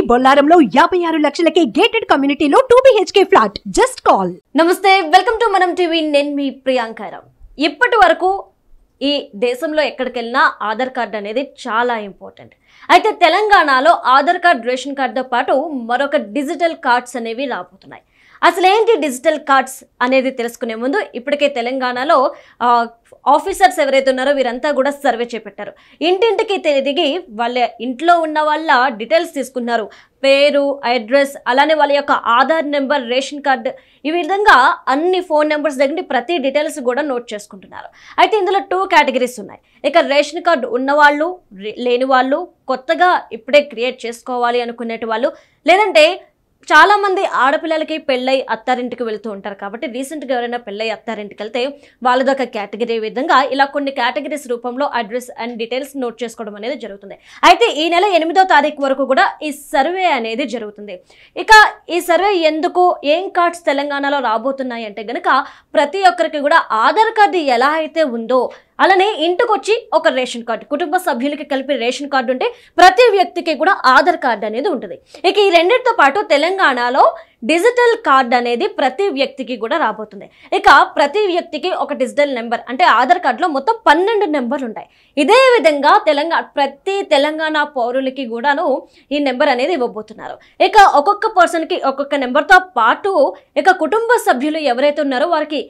only బొల్లారంలో యాభై ఆరు లక్షలకే గేటెడ్ కమ్యూనిటీలో two BHK flat just call నమస్తే వెల్కమ్ టు మనం టీవీ నేను మీ ప్రియాంక ఇప్పటి వరకు ఈ దేశంలో ఎక్కడికెళ్ళినా ఆధార్ కార్డు అనేది చాలా ఇంపార్టెంట్ అయితే తెలంగాణలో ఆధార్ కార్డ్ రేషన్ కార్డుతో పాటు మరొక డిజిటల్ కార్డ్స్ అనేవి రాబోతున్నాయి అసలు ఏంటి డిజిటల్ కార్డ్స్ అనేది తెలుసుకునే ముందు ఇప్పటికే తెలంగాణలో ఆఫీసర్స్ ఎవరైతే ఉన్నారో వీరంతా కూడా సర్వే చేపట్టారు ఇంటింటికి తిరిగి వాళ్ళ ఇంట్లో ఉన్న వాళ్ళ డీటెయిల్స్ తీసుకున్నారు పేరు అడ్రస్ అలానే వాళ్ళ యొక్క ఆధార్ నెంబర్ రేషన్ కార్డు ఈ విధంగా అన్ని ఫోన్ నెంబర్స్ దగ్గర ప్రతి డీటెయిల్స్ కూడా నోట్ చేసుకుంటున్నారు అయితే ఇందులో టూ కేటగిరీస్ ఉన్నాయి ఇక రేషన్ కార్డు ఉన్నవాళ్ళు లేని వాళ్ళు కొత్తగా ఇప్పుడే క్రియేట్ చేసుకోవాలి అనుకునేటి వాళ్ళు లేదంటే చాలా మంది ఆడపిల్లలకి పెళ్ళై అత్తారింటికి వెళ్తూ ఉంటారు కాబట్టి రీసెంట్గా ఎవరైనా పెళ్ళై అత్తారింటికి వెళ్తే ఒక కేటగిరీ విధంగా ఇలా కొన్ని కేటగిరీస్ రూపంలో అడ్రస్ అండ్ డీటెయిల్స్ నోట్ చేసుకోవడం అనేది జరుగుతుంది అయితే ఈ నెల ఎనిమిదో తారీఖు వరకు కూడా ఈ సర్వే అనేది జరుగుతుంది ఇక ఈ సర్వే ఎందుకు ఏం కార్డ్స్ తెలంగాణలో రాబోతున్నాయి అంటే గనక ప్రతి ఒక్కరికి కూడా ఆధార్ కార్డు ఎలా అయితే ఉందో అలానే ఇంటికి వచ్చి ఒక రేషన్ కార్డు కుటుంబ సభ్యులకి కలిపి రేషన్ కార్డు ఉంటే ప్రతి వ్యక్తికి కూడా ఆధార్ కార్డు అనేది ఉంటుంది ఇక ఈ రెండింటితో పాటు తెలంగాణలో డిజిటల్ కార్డ్ అనేది ప్రతి వ్యక్తికి కూడా రాబోతుంది ఇక ప్రతి వ్యక్తికి ఒక డిజిటల్ నెంబర్ అంటే ఆధార్ కార్డులో మొత్తం పన్నెండు నెంబర్లు ఉంటాయి ఇదే విధంగా తెలంగాణ ప్రతి తెలంగాణ పౌరులకి కూడాను ఈ నెంబర్ అనేది ఇవ్వబోతున్నారు ఇక ఒక్కొక్క పర్సన్కి ఒక్కొక్క నెంబర్తో పాటు ఇక కుటుంబ సభ్యులు ఎవరైతే ఉన్నారో వారికి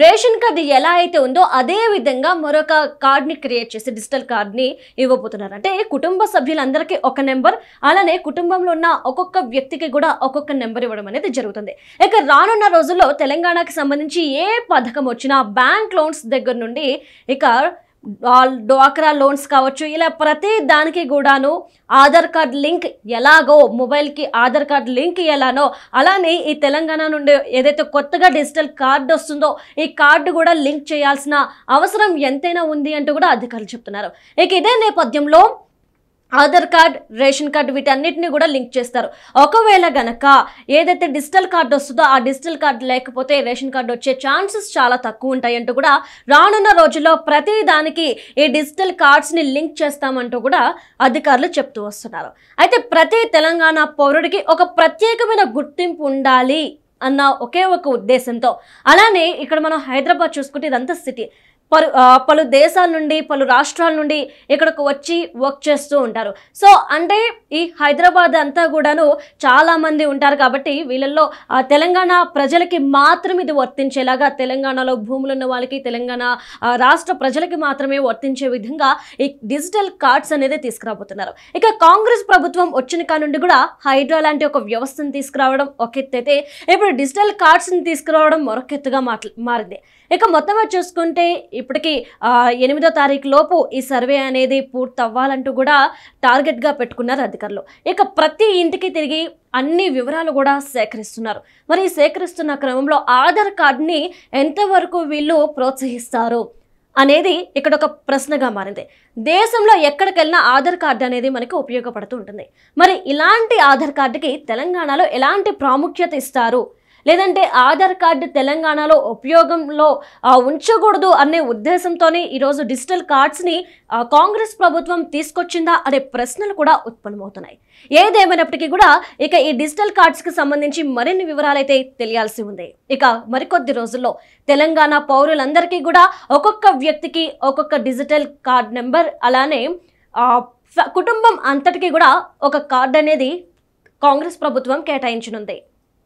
రేషన్ కార్డు ఎలా అయితే ఉందో అదే విధంగా మరొక కార్డ్ని క్రియేట్ చేసి డిజిటల్ కార్డ్ని ఇవ్వబోతున్నారు అంటే కుటుంబ సభ్యులందరికీ ఒక నెంబర్ అలానే కుటుంబంలో ఉన్న ఒక్కొక్క వ్యక్తికి కూడా ఒక్కొక్క నెంబర్ ఇవ్వడం అనేది జరుగుతుంది ఇక రానున్న రోజుల్లో తెలంగాణకి సంబంధించి ఏ పథకం వచ్చినా బ్యాంక్ లోన్స్ దగ్గర నుండి ఇక డ్వాక్రా లోన్స్ కావచ్చు ఇలా ప్రతి దానికి కూడాను ఆధార్ కార్డ్ లింక్ ఎలాగో మొబైల్కి ఆధార్ కార్డ్ లింక్ ఎలానో అలానే ఈ తెలంగాణ నుండి ఏదైతే కొత్తగా డిజిటల్ కార్డు వస్తుందో ఈ కార్డు కూడా లింక్ చేయాల్సిన అవసరం ఎంతైనా ఉంది అంటూ కూడా అధికారులు చెప్తున్నారు ఇక ఇదే నేపథ్యంలో ఆధార్ కార్డ్ రేషన్ కార్డు వీటన్నిటిని కూడా లింక్ చేస్తారు ఒకవేళ గనక ఏదైతే డిజిటల్ కార్డు వస్తుందో ఆ డిజిటల్ కార్డు లేకపోతే రేషన్ కార్డు వచ్చే ఛాన్సెస్ చాలా తక్కువ ఉంటాయి అంటూ కూడా రానున్న రోజుల్లో ప్రతి దానికి ఈ డిజిటల్ కార్డ్స్ని లింక్ చేస్తామంటూ కూడా అధికారులు చెప్తూ వస్తున్నారు అయితే ప్రతి తెలంగాణ పౌరుడికి ఒక ప్రత్యేకమైన గుర్తింపు ఉండాలి అన్న ఒకే ఒక ఉద్దేశంతో అలానే ఇక్కడ మనం హైదరాబాద్ చూసుకుంటే ఇదంతా సిటీ పలు పలు దేశాల నుండి పలు రాష్ట్రాల నుండి ఇక్కడకు వచ్చి వర్క్ చేస్తూ ఉంటారు సో అంటే ఈ హైదరాబాద్ అంతా కూడాను చాలామంది ఉంటారు కాబట్టి వీళ్ళల్లో తెలంగాణ ప్రజలకి మాత్రం ఇది వర్తించేలాగా తెలంగాణలో భూములు ఉన్న వాళ్ళకి తెలంగాణ రాష్ట్ర ప్రజలకి మాత్రమే వర్తించే విధంగా ఈ డిజిటల్ కార్డ్స్ అనేది తీసుకురాబోతున్నారు ఇక కాంగ్రెస్ ప్రభుత్వం వచ్చిన కానుండి కూడా హైడ్రా లాంటి ఒక వ్యవస్థను తీసుకురావడం ఒక ఎత్తైతే ఇప్పుడు డిజిటల్ కార్డ్స్ని తీసుకురావడం మరొక ఎత్తుగా మారింది ఇక మొత్తంగా చూసుకుంటే ఇప్పటికీ ఎనిమిదో తారీఖు లోపు ఈ సర్వే అనేది పూర్తవ్వాలంటూ కూడా టార్గెట్గా పెట్టుకున్నారు అధికారులు ఇక ప్రతి ఇంటికి తిరిగి అన్ని వివరాలు కూడా సేకరిస్తున్నారు మరి సేకరిస్తున్న క్రమంలో ఆధార్ కార్డుని ఎంతవరకు వీళ్ళు ప్రోత్సహిస్తారు అనేది ఇక్కడ ఒక ప్రశ్నగా మారింది దేశంలో ఎక్కడికెళ్ళినా ఆధార్ కార్డు అనేది మనకి ఉపయోగపడుతూ ఉంటుంది మరి ఇలాంటి ఆధార్ కార్డుకి తెలంగాణలో ఎలాంటి ప్రాముఖ్యత ఇస్తారు లేదంటే ఆధార్ కార్డు తెలంగాణలో ఉపయోగంలో ఉంచకూడదు అనే ఉద్దేశంతోనే ఈరోజు డిజిటల్ కార్డ్స్ని కాంగ్రెస్ ప్రభుత్వం తీసుకొచ్చిందా అనే ప్రశ్నలు కూడా ఉత్పన్నమవుతున్నాయి ఏదేమైనప్పటికీ కూడా ఇక ఈ డిజిటల్ కార్డ్స్కి సంబంధించి మరిన్ని వివరాలైతే తెలియాల్సి ఉంది ఇక మరికొద్ది రోజుల్లో తెలంగాణ పౌరులందరికీ కూడా ఒక్కొక్క వ్యక్తికి ఒక్కొక్క డిజిటల్ కార్డ్ నెంబర్ అలానే కుటుంబం అంతటికీ కూడా ఒక కార్డు అనేది కాంగ్రెస్ ప్రభుత్వం కేటాయించనుంది